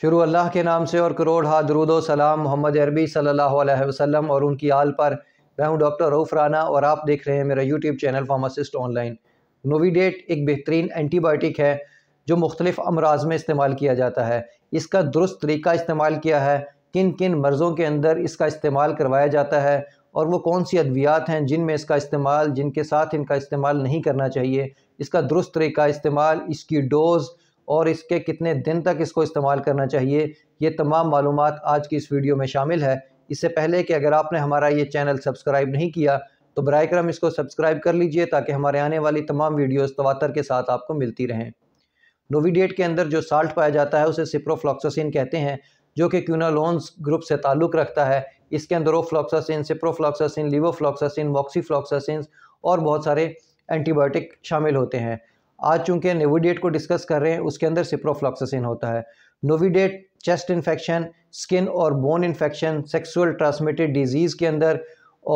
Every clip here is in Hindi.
शुरू अल्लाह के नाम से और करोड़ हाथ दरुद सलाम मोहम्मद अरबी सल्लल्लाहु अलैहि वसल्लम और उनकी आल पर मैं हूं डॉक्टर रऊफ़ राना और आप देख रहे हैं मेरा YouTube channel pharmacist online Novidat एक बेहतरीन एंटीबायोटिक है जो मुख्तलिफ़ अमराज में इस्तेमाल किया जाता है इसका दुरुस्त तरीका इस्तेमाल किया है किन किन मर्ज़ों के अंदर इसका इस्तेमाल करवाया जाता है और वो कौन सी अद्वियात हैं जिनमें इसका इस्तेमाल जिनके साथ इनका इस्तेमाल नहीं करना चाहिए इसका दुरुस्त तरीका इस्तेमाल इसकी डोज़ और इसके कितने दिन तक इसको इस्तेमाल करना चाहिए ये तमाम मालूम आज की इस वीडियो में शामिल है इससे पहले कि अगर आपने हमारा ये चैनल सब्सक्राइब नहीं किया तो बर करम इसको सब्सक्राइब कर लीजिए ताकि हमारे आने वाली तमाम वीडियोस तवातर के साथ आपको मिलती रहें नोविडेट के अंदर जो साल्ट पाया जाता है उसे सिप्रोफ्लॉक्सासिन कहते हैं जो कि क्यूनालोन्स ग्रुप से ताल्लुक़ रखता है इसके अंदर ओफ्लॉक्सासिन सिप्रोफ्लॉक्सासिन लिवोफ्लॉक्सासिन मॉक्सीफ्लॉक्सासिन और बहुत सारे एंटीबायोटिक शामिल होते हैं आज चूंकि नोविडेट को डिस्कस कर रहे हैं उसके अंदर सिप्रोफ्लॉक्सिन होता है नोविडेट चेस्ट इन्फेक्शन स्किन और bone infection sexual transmitted disease के अंदर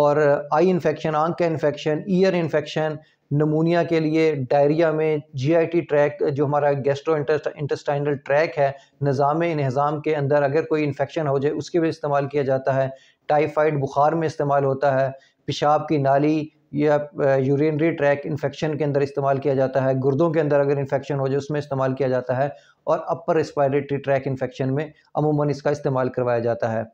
और आई इन्फेक्शन आंख का इन्फेक्शन ईयर इन्फेक्शन नमूनिया के लिए डायरिया में जीआईटी ट्रैक जो हमारा गेस्ट्रो इंटेस्टाइनल ट्रैक है निज़ाम इन्हज़ाम के अंदर अगर कोई इन्फेक्शन हो जाए उसके भी इस्तेमाल किया जाता है टाइफाइड बुखार में इस्तेमाल होता है पेशाब की नाली या आप यूरिनरी ट्रैक इन्फेक्शन के अंदर इस्तेमाल किया जाता है गुर्दों के अंदर अगर इन्फेक्शन हो जाए उसमें इस्तेमाल किया जाता है और अपर रिस्पायरेटरी ट्रैक इन्फेक्शन में अमूमन इसका इस्तेमाल करवाया जाता है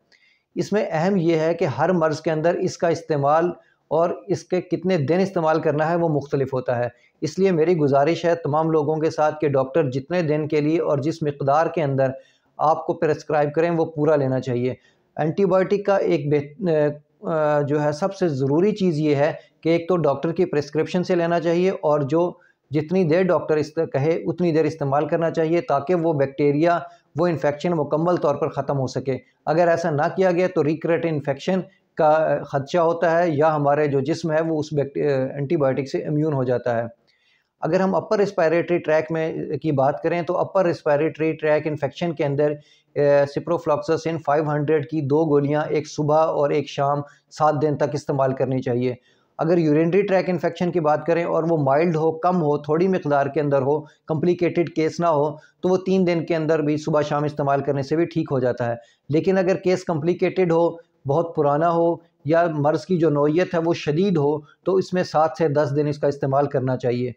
इसमें अहम यह है कि हर मर्ज़ के अंदर इसका इस्तेमाल और इसके कितने दिन इस्तेमाल करना है वो मुख्तलिफ होता है इसलिए मेरी गुजारिश है तमाम लोगों के साथ कि डॉक्टर जितने दिन के लिए और जिस मकदार के अंदर आपको प्रेस्क्राइब करें वो पूरा लेना चाहिए एंटीबायोटिक का एक जो है सबसे ज़रूरी चीज़ ये है कि एक तो डॉक्टर की प्रिस्क्रिप्शन से लेना चाहिए और जो जितनी देर डॉक्टर इस कहे उतनी देर इस्तेमाल करना चाहिए ताकि वो बैक्टीरिया वो इन्फेक्शन मुकम्मल तौर पर ख़त्म हो सके अगर ऐसा ना किया गया तो रिक्रेट इन्फेक्शन का ख़दशा होता है या हमारे जो जिस्म है वो उस एंटीबायोटिक से इम्यून हो जाता है अगर हम अपर रिस्पायरेटरी ट्रैक में की बात करें तो अपर रिस्पायरेटरी ट्रैक इन्फेक्शन के अंदर इन 500 की दो गोलियां एक सुबह और एक शाम सात दिन तक इस्तेमाल करनी चाहिए अगर यूरिनरी ट्रैक इन्फेक्शन की बात करें और वो माइल्ड हो कम हो थोड़ी मकदार के अंदर हो कम्प्लिकेटेड केस ना हो तो वो तीन दिन के अंदर भी सुबह शाम इस्तेमाल करने से भी ठीक हो जाता है लेकिन अगर केस कम्प्लिकेटेड हो बहुत पुराना हो या मर्ज़ की जो नोयत है वो शदीद हो तो इसमें सात से दस दिन इसका इस्तेमाल करना चाहिए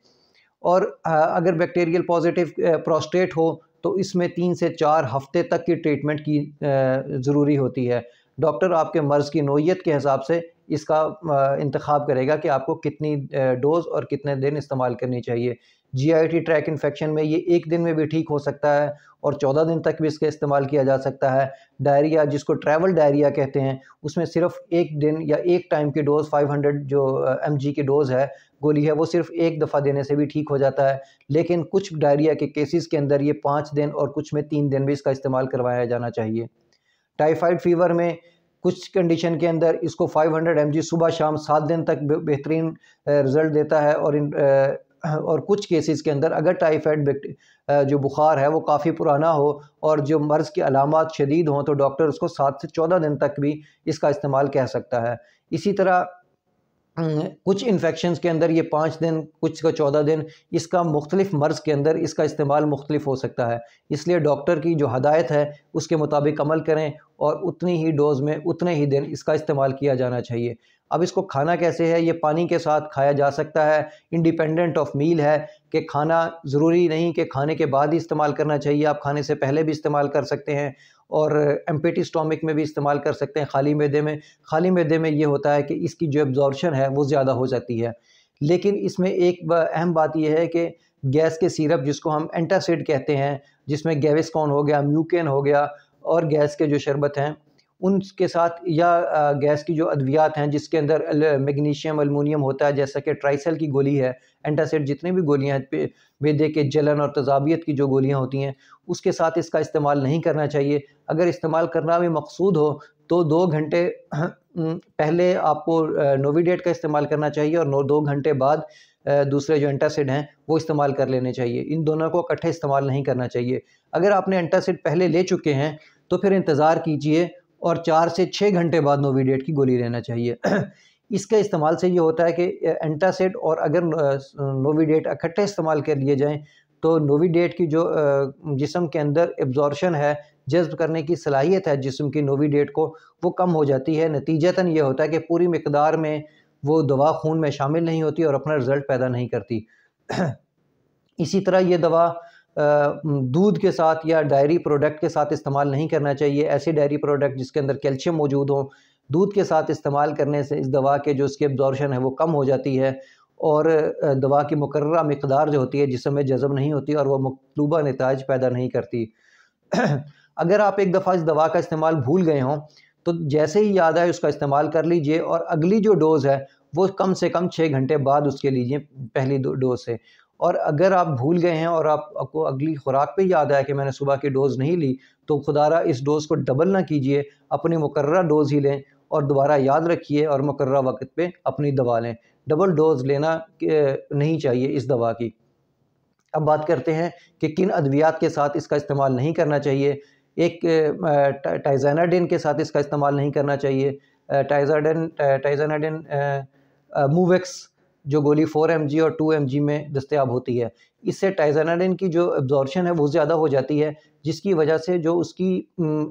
और अगर बैक्टीरियल पॉजिटिव प्रोस्टेट हो तो इसमें तीन से चार हफ्ते तक की ट्रीटमेंट की ज़रूरी होती है डॉक्टर आपके मर्ज़ की नोयत के हिसाब से इसका इंतखब करेगा कि आपको कितनी डोज़ और कितने दिन इस्तेमाल करनी चाहिए जीआईटी ट्रैक इन्फेक्शन में ये एक दिन में भी ठीक हो सकता है और चौदह दिन तक भी इसका इस्तेमाल किया जा सकता है डायरिया जिसको ट्रैवल डायरिया कहते हैं उसमें सिर्फ एक दिन या एक टाइम की डोज़ 500 जो एम की डोज़ है गोली है वो सिर्फ एक दफ़ा देने से भी ठीक हो जाता है लेकिन कुछ डायरिया के केसेस के अंदर ये पाँच दिन और कुछ में तीन दिन भी इसका इस्तेमाल करवाया जाना चाहिए टाइफाइड फीवर में कुछ कंडीशन के अंदर इसको 500 हंड्रेड सुबह शाम सात दिन तक बेहतरीन रिज़ल्ट देता है और इन और कुछ केसेस के अंदर अगर टाइफाइड जो बुखार है वो काफ़ी पुराना हो और जो मर्ज़ के अलामत शदीद हों तो डॉक्टर उसको सात से चौदह दिन तक भी इसका इस्तेमाल कह सकता है इसी तरह कुछ इन्फेक्शन के अंदर ये पाँच दिन कुछ का चौदह दिन इसका मुख्तलिफ मर्ज़ के अंदर इसका इस्तेमाल मुख्तलिफ हो सकता है इसलिए डॉक्टर की जो हदायत है उसके मुताबिक अमल करें और उतनी ही डोज़ में उतने ही दिन इसका इस्तेमाल किया जाना चाहिए अब इसको खाना कैसे है ये पानी के साथ खाया जा सकता है इंडिपेंडेंट ऑफ मील है कि खाना ज़रूरी नहीं कि खाने के बाद ही इस्तेमाल करना चाहिए आप खाने से पहले भी इस्तेमाल कर सकते हैं और एम्पेटी स्टोमिक में भी इस्तेमाल कर सकते हैं खाली मैदे में खाली मैदे में ये होता है कि इसकी जो एब्जॉर्बशन है वो ज़्यादा हो जाती है लेकिन इसमें एक अहम बात यह है कि गैस के सिरप जिसको हम एंटासिड कहते हैं जिसमें गैविस्कॉन हो गया म्यूकेन हो गया और गैस के जो शरबत हैं उनके साथ या गैस की जो अद्वियात हैं जिसके अंदर मैग्नीशियम अलमोनियम होता है जैसा कि ट्राइसल की गोली है एंटासिड जितनी भी गोलियां हैं वेदे के जलन और तजाबियत की जो गोलियां होती हैं उसके साथ इसका इस्तेमाल नहीं करना चाहिए अगर इस्तेमाल करना भी मकसूद हो तो दो घंटे पहले आपको नोविडेट का इस्तेमाल करना चाहिए और दो घंटे बाद दूसरे जो एंटासिड हैं वो इस्तेमाल कर लेने चाहिए इन दोनों को इकट्ठे इस्तेमाल नहीं करना चाहिए अगर आपने एंटासिड पहले ले चुके हैं तो फिर इंतज़ार कीजिए और चार से छः घंटे बाद नोवीडेट की गोली लेना चाहिए इसके इस्तेमाल से ये होता है कि एंटासिड और अगर नोवीडेट इकट्ठे इस्तेमाल कर लिए जाएँ तो नोवीडेट की जो जिसम के अंदर एब्जॉर्शन है जज्ब करने की सलाहियत है जिसम की नोविडेट को वो कम हो जाती है नतीजतन ये होता है कि पूरी मकदार में वो दवा खून में शामिल नहीं होती और अपना रिज़ल्ट पैदा नहीं करती इसी तरह ये दवा दूध के साथ या डायरी प्रोडक्ट के साथ इस्तेमाल नहीं करना चाहिए ऐसे डायरी प्रोडक्ट जिसके अंदर कैल्शियम मौजूद हों दूध के साथ इस्तेमाल करने से इस दवा के जो इसकी एब्जॉर्शन है वो कम हो जाती है और दवा की मुकर मकदार जो होती है जिसमें में जज्ब नहीं होती और वह मकलूबा नतज पैदा नहीं करती अगर आप एक दफ़ा इस दवा का इस्तेमाल भूल गए हों तो जैसे ही याद आए उसका इस्तेमाल कर लीजिए और अगली जो डोज़ है वो कम से कम छः घंटे बाद उसके लीजिए पहली डोज से और अगर आप भूल गए हैं और आप आपको अगली खुराक पे याद आया कि मैंने सुबह की डोज़ नहीं ली तो खुदारा इस डोज़ को डबल ना कीजिए अपनी मुकर डोज़ ही लें और दोबारा याद रखिए और मुकर्रा वक्त पे अपनी दवा लें डबल डोज़ लेना नहीं चाहिए इस दवा की अब बात करते हैं कि किन अद्वियात के साथ इसका इस्तेमाल नहीं करना चाहिए एक टाइजानाडिन के साथ इसका इस्तेमाल नहीं करना चाहिए टाइजाडिन टाइजानाडिन मूवेक्स जो गोली फोर एम और टू एम में दस्तियाब होती है इससे टाइजानाडिन की जो एब्जॉर्शन है वो ज़्यादा हो जाती है जिसकी वजह से जो उसकी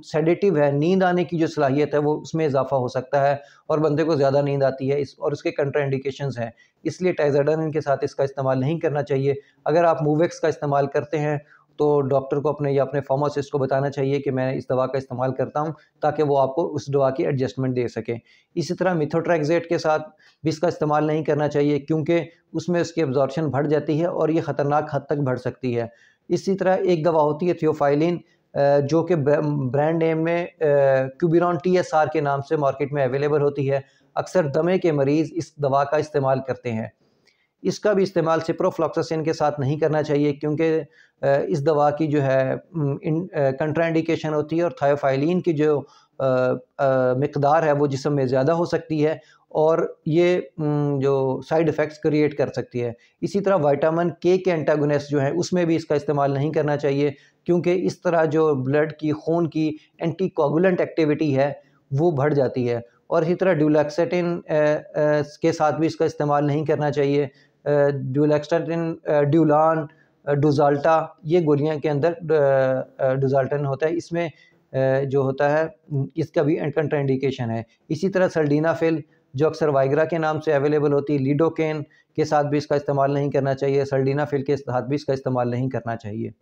सेडेटिव है नींद आने की जो सलाहियत है वो उसमें इजाफा हो सकता है और बंदे को ज़्यादा नींद आती है इस और उसके कंट्राइंडिकेशंस हैं इसलिए टाइजाडानिन के साथ इसका इस्तेमाल नहीं करना चाहिए अगर आप मूवेक्स का इस्तेमाल करते हैं तो डॉक्टर को अपने या अपने फार्मासिस्ट को बताना चाहिए कि मैं इस दवा का इस्तेमाल करता हूँ ताकि वो आपको उस दवा की एडजस्टमेंट दे सके इसी तरह मिथोट्रैक्जेट के साथ भी इसका इस्तेमाल नहीं करना चाहिए क्योंकि उसमें उसकी एब्जॉर्प्शन बढ़ जाती है और ये ख़तरनाक हद तक बढ़ सकती है इसी तरह एक दवा होती है थियोफाइलिन जो कि ब्रांड नेम में क्यूबिरॉन टी एस आर के नाम से मार्केट में अवेलेबल होती है अक्सर दमे के मरीज़ इस दवा का इस्तेमाल करते हैं इसका भी इस्तेमाल सिप्रोफ्लॉक्सासिन के साथ नहीं करना चाहिए क्योंकि इस दवा की जो है कंट्राइंडिकेशन होती है और थायोफाइलिन की जो मकदार है वो जिसम में ज़्यादा हो सकती है और ये जो साइड इफ़ेक्ट्स क्रिएट कर सकती है इसी तरह विटामिन के के एंटागोनिस्ट जो है उसमें भी इसका इस्तेमाल नहीं करना चाहिए क्योंकि इस तरह जो ब्लड की खून की एंटी कोगुलेंट एक्टिविटी है वो बढ़ जाती है और इसी तरह ड्यूलैक्सेटिन के साथ भी इसका इस्तेमाल नहीं करना चाहिए ड्यूलेक्सटाटिन ड्यूलान डुजाल्टा ये गोलियां के अंदर डुजाल्टन होता है इसमें जो होता है इसका भी कंट्राइंडेशन है इसी तरह सर्डीना फिल जो अक्सर वाइग्रा के नाम से अवेलेबल होती है लीडोकेन के साथ भी इसका इस्तेमाल नहीं करना चाहिए सर्डीना फिल के साथ भी इसका इस्तेमाल नहीं करना चाहिए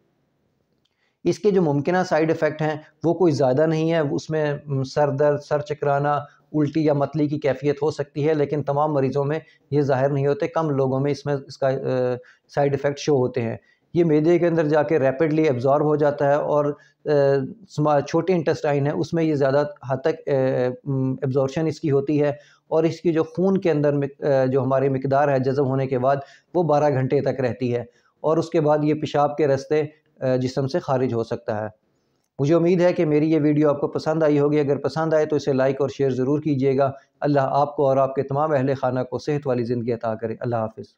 इसके जो मुमकिन साइड इफ़ेक्ट हैं वो कोई ज़्यादा नहीं है उसमें सर दर्द सर चकराना उल्टी या मतली की कैफियत हो सकती है लेकिन तमाम मरीज़ों में ये ज़ाहिर नहीं होते कम लोगों में इसमें इसका साइड इफ़ेक्ट शो होते हैं ये मेदे के अंदर जाके रैपिडली एब्ज़ॉर्ब हो जाता है और छोटे इंटेस्टाइन है उसमें ये ज़्यादा हद तक एब्जॉर्शन इसकी होती है और इसकी जो खून के अंदर जो हमारी मकदार है जज़ब होने के बाद वो बारह घंटे तक रहती है और उसके बाद ये पेशाब के रस्ते जिसम से खारिज हो सकता है मुझे उम्मीद है कि मेरी ये वीडियो आपको पसंद आई होगी अगर पसंद आए तो इसे लाइक और शेयर ज़रूर कीजिएगा अल्लाह आपको और आपके तमाम अहल खाना को सेहत वाली ज़िंदगी अता करे अल्लाह हाफिज़